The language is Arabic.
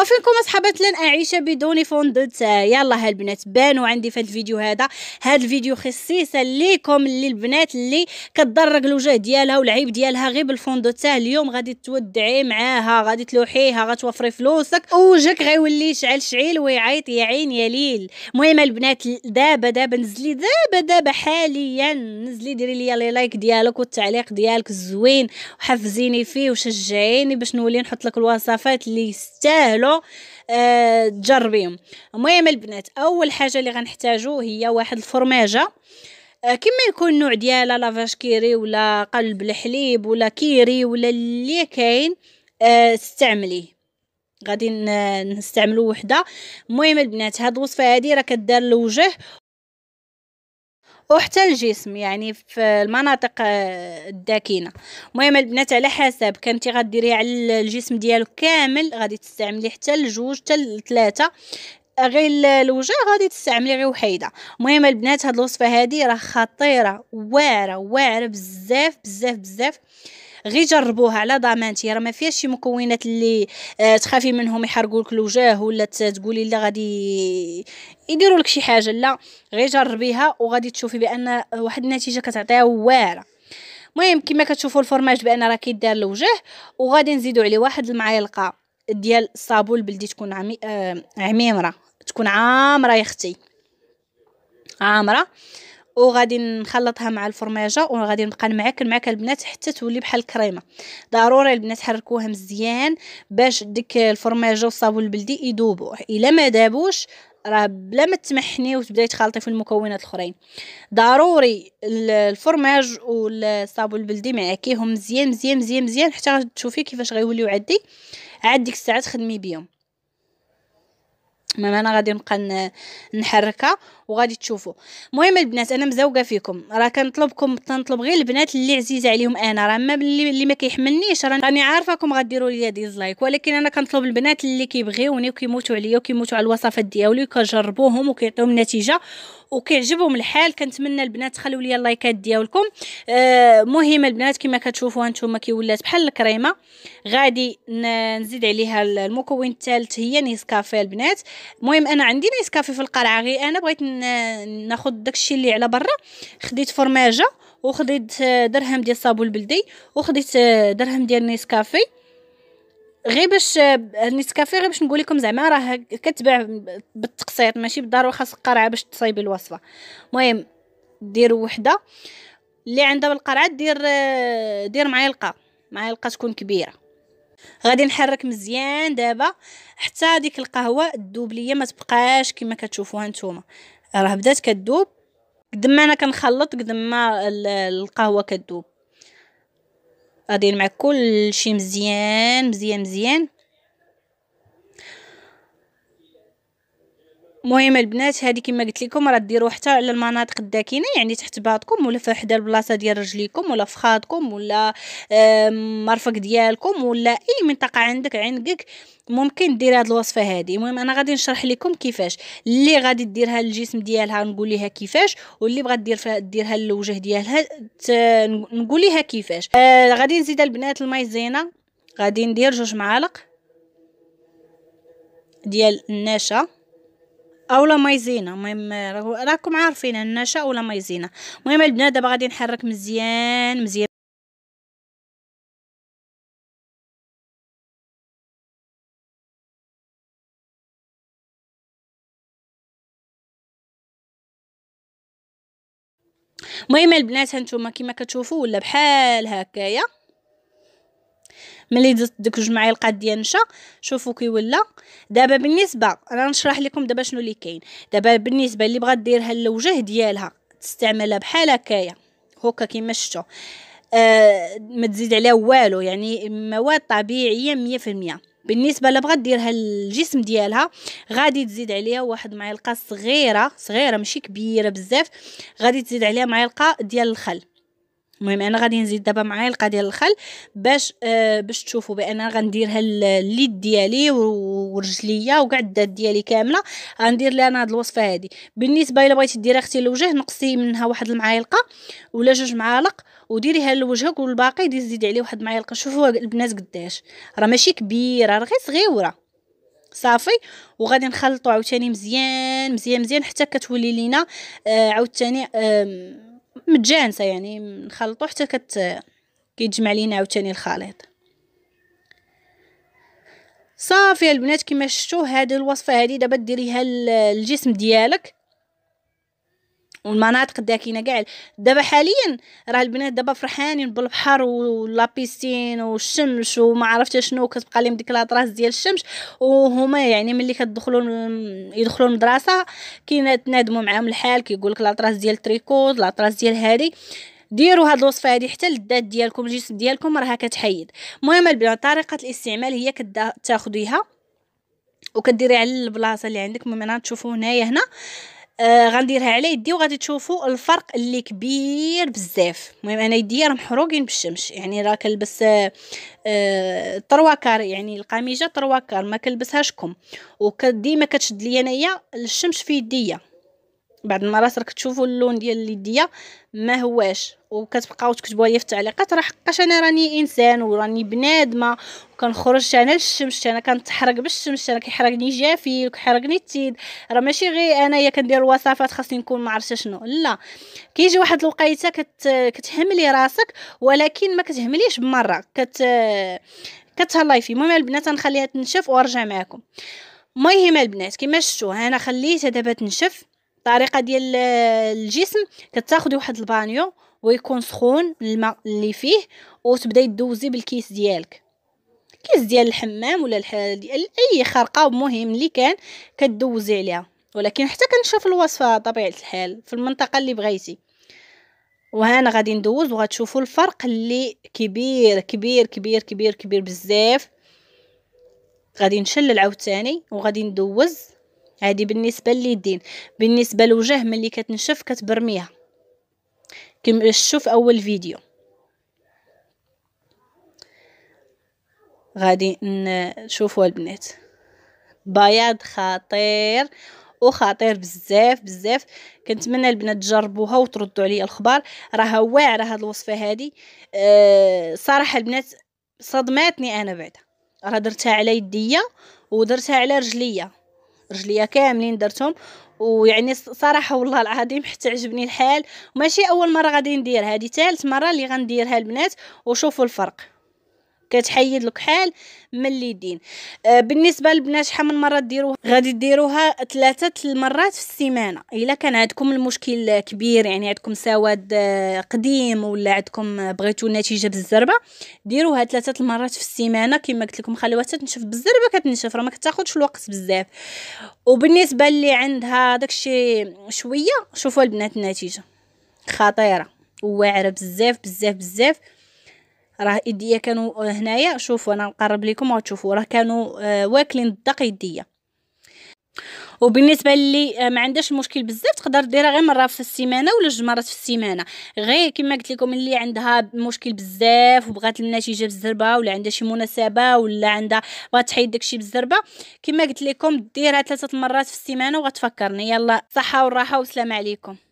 وفينكم أصحابات لن أعيش بدون فوندوت يلا هالبنات بانوا عندي في الفيديو هذا هاد الفيديو خصيصا ليكم اللي البنات اللي كتضرق الوجه ديالها والعيب ديالها غير بالفوندوت اليوم غادي تودعي معاها غادي تلوحيها غتوفري فلوسك وجهك غيولي يشعل شعيل ويعيط يا عين يا ليل المهم البنات دابا دابا نزلي دابا دابا حاليا نزلي ديري لي لي لايك ديالك والتعليق ديالك الزوين وحفزيني فيه وشجعيني باش نولي نحط لك الوصفات اللي يستاهلوا حاجه أه تجربيهم المهم البنات اول حاجه اللي غنحتاجو هي واحد الفرماجه أه كما يكون النوع ديالها لافاش كيري ولا قلب الحليب ولا كيري ولا اللي كاين أه استعمليه غادي نستعملو وحده المهم البنات هاد الوصفه هادي راه كدار للوجه وحتى الجسم يعني في المناطق آه، الداكنه المهم البنات على حسب كنتي غديريه على الجسم ديالو كامل غادي تستعملي حتى لجوج حتى لثلاثه غير الوجه غادي تستعملي غير وحيده المهم البنات هاد الوصفه هادي راه خطيره واعره واعره بزاف بزاف بزاف غير جربوها على ضمانتي راه ما فيهاش شي مكونات اللي آه تخافي منهم يحرقوا لك الوجه ولا تقولي لا غادي يديروا لك شي حاجه لا غير جربيها وغادي تشوفي بان واحد النتيجه كتعطيها واعره المهم كما كتشوفوا الفرماج بان راه كيدار الوجه وغادي نزيدوا عليه واحد المعلقه ديال الصابون البلدي تكون عمي... آه... عميمره تكون عامره يا اختي عامره وغادي نخلطها مع الفرماجه وغادي نبقى نمعكن معاك البنات حتى تولي بحال الكريمه ضروري البنات حركوها مزيان باش ديك الفرماجه والصابون البلدي يذوبوا الا ما دابوش راه بلا ما تمحني وتبداي تخلطي في المكونات الاخرين ضروري الفرماج والصابون البلدي معاكيهم مزيان مزيان مزيان مزيان حتى تشوفي كيفاش غيوليو عادي عاد ديك الساعه تخدمي بهم ما انا غادي نبقى نحركها وغادي تشوفوا المهم البنات انا مزوقه فيكم راه كنطلبكم تنطلب غير البنات اللي عزيزه عليهم انا راه ما اللي, ما كيحملنيش راني عارفاكم غديروا لي ديزلايك ولكن انا كنطلب البنات اللي كيبغيوني وكيموتوا عليا وكيموتوا على الوصفات ديالي وكجربوهم وكيعطيهم نتيجه وكيعجبهم الحال كنتمنى البنات تخليو لي اللايكات ديالكم آه البنات كما كتشوفوا هانتوما كي ولات بحال الكريمه غادي نزيد عليها المكون الثالث هي نيسكافيه البنات المهم انا عندي نيسكافي في القرعه غير انا بغيت ناخد داكشي اللي على برا خديت فرماجه وخديت درهم ديال صابون البلدي وخديت درهم ديال نيسكافي غير باش نيسكافي غير باش نقول لكم زعما راه كتباع بالتقسيط ماشي بالضروره خاص قرعه باش تصايبي الوصفه المهم دير وحده اللي عندها بالقرعه دير دير معلقه معلقه تكون كبيره غادي نحرك مزيان دابا حتى ديك القهوه تذوب ليا ما تبقاش كما كتشوفوها نتوما راه بدات كتذوب قد ما انا كنخلط قد ما القهوه كتذوب غادي مع كل شيء مزيان مزيان مزيان مهم البنات هذه كما قلت لكم راه ديروا حتى على المناطق الداكنه يعني تحت باطكم ولا في حدا البلاصه ديال رجليكم ولا في خاطكم ولا مرفق ديالكم ولا اي منطقه عندك عندك ممكن دير هاد الوصفه هذه المهم انا غادي نشرح لكم كيفاش اللي غادي ديرها للجسم ديالها نقول لها كيفاش واللي بغات دير ديرها للوجه ديالها نقول لها كيفاش آه غادي نزيد البنات المايزينا غادي ندير جوج معالق ديال النشا او لا مايزينا المهم راكم عارفين النشا ولا مايزينا المهم البنات دابا غادي نحرك مزيان مزيان المهم البنات هانتوما كما كتشوفوا ولا بحال هكايا ملي دزت ديك جوج القاد ديال نشا شوفوا كي ولا دابا بالنسبه انا نشرح لكم دابا شنو اللي كاين دابا بالنسبه اللي بغات ديرها الوجه ديالها تستعملها بحال هكايا هكا كيما شفتوا آه ما تزيد عليها والو يعني مواد طبيعيه مية بالنسبه المية بالنسبه ديرها الجسم ديالها غادي تزيد عليها واحد معلقه صغيره صغيره ماشي كبيره بزاف غادي تزيد عليها معلقه ديال الخل المهم انا غادي نزيد دابا معايا القا ديال الخل باش آه باش تشوفوا بان غنديرها هاليد ديالي ورجليا وكاع الدات ديالي كامله غندير لها انا هاد الوصفه هادي بالنسبه الا بغيتي ديري اختي الوجه نقصي منها واحد المعالقه ولا جوج معالق وديريها لوجهك والباقي دي زيدي عليه واحد المعالقه شوفوا البنات قداش راه ماشي كبيره راه غير صغيوره صافي وغادي نخلطو عاوتاني مزيان مزيان مزيان حتى كتولي لينا آه عاوتاني آه متجانسه يعني نخلطو حتى كت كيتجمع لينا عاوتاني الخليط صافي البنات كما شفتوا هذه الوصفه هذه دابا ديريها للجسم ديالك والمناطق الداكنه كاع دابا حاليا راه البنات دابا فرحانين بالبحر ولابيسين والشمس وما عرفت شنو كتبقى لهم ديك لاطراس ديال الشمس وهما يعني ملي كتدخلوا يدخلوا المدرسه كيتنادموا معاهم الحال كيقول لك لاطراس ديال التريكوز لاطراس ديال هادي ديروا هاد الوصفه هادي حتى للذات ديالكم الجسم ديالكم راه كتحيد المهم البنات طريقه الاستعمال هي كتاخديها وكديري على البلاصه اللي عندك من تشوفوا هنايا هنا آه غنديرها على يدي وغادي تشوفوا الفرق اللي كبير بزاف المهم انا يدي راه محروقين بالشمس يعني راه كنلبس آه طروا آه، كار يعني القميجه طروا كار ما كنلبسهاش كم وكديما كتشد ليا انايا الشمس في يديا بعد المرات راك تشوفوا اللون ديال يديا ما هواش وكتبقاو تكتبوا لي في التعليقات راه حقاش انا راني انسان وراني بنادمه وكنخرج انا للشمس انا كنتحرق بالشمس انا كيحرقني جافي وكيحرقني التيد راه ماشي غير انايا كندير الوصفات خاصني نكون ما عرفتش شنو لا كيجي واحد الوقيته كت كتهملي راسك ولكن ما كتهمليش بمره كت كتهلاي فيه المهم البنات غنخليها تنشف وارجع معكم المهم البنات كما شفتوا انا خليتها دابا تنشف الطريقه ديال الجسم كتاخذي واحد البانيو ويكون سخون الماء اللي فيه وتبداي دوزي بالكيس ديالك كيس ديال الحمام ولا ديال اي خرقه مهم اللي كان كدوزي عليها ولكن حتى كنشوف الوصفه طبيعه الحال في المنطقه اللي بغيتي وهنا غادي ندوز وغتشوفوا الفرق اللي كبير كبير كبير كبير كبير بزاف غادي نشلل عاوتاني وغادي ندوز هذه بالنسبه لليدين بالنسبه للوجه ملي كتنشف كتبرميها كم شوف اول فيديو غادي نشوفوا البنات بياض خطير وخطير بزاف بزاف كنتمنى البنات تجربوها وتردوا عليا الخبر راها واعره هاد الوصفه هادي أه صراحه البنات صدماتني انا بعدا راه درتها على يديا ودرتها على رجليا رجليا كاملين درتهم ويعني صراحه والله العظيم حتى عجبني الحال ماشي اول مره غادي ندير هذه ثالث مره اللي غنديرها البنات وشوفوا الفرق كتحيد الكحال من اليدين آه بالنسبه للبنات شحال من مره ديروها غادي ديروها ثلاثه المرات في السيمانه الا كان عندكم المشكل كبير يعني عندكم سواد آه، قديم ولا عندكم بغيتو نتيجه بالزربه ديروها ثلاثه المرات في السيمانه كما قلت لكم خلوات تنشف بالزربه كتنشف راه ما كتاخذش الوقت بزاف وبالنسبه اللي عندها داكشي شويه شوفوا البنات النتيجه خطيره وواعره بزاف بزاف بزاف راه يديا كانوا آه، هنايا شوفوا انا نقرب لكم وتشوفوا راه كانوا آه، واكلين الدق يديا وبالنسبه اللي آه، ما عندهاش المشكل بزاف تقدر ديرها غير مره في السيمانه ولا جوج مرات في السيمانه غير كما قلت لكم اللي عندها مشكل بزاف وبغات النتيجه بالزربه ولا عندها شي مناسبه ولا عندها بغات تحيد داكشي بالزربه كما قلت لكم ديرها ثلاثه مرات في السيمانه وغتفكرني يلا صحه وراحه والسلام عليكم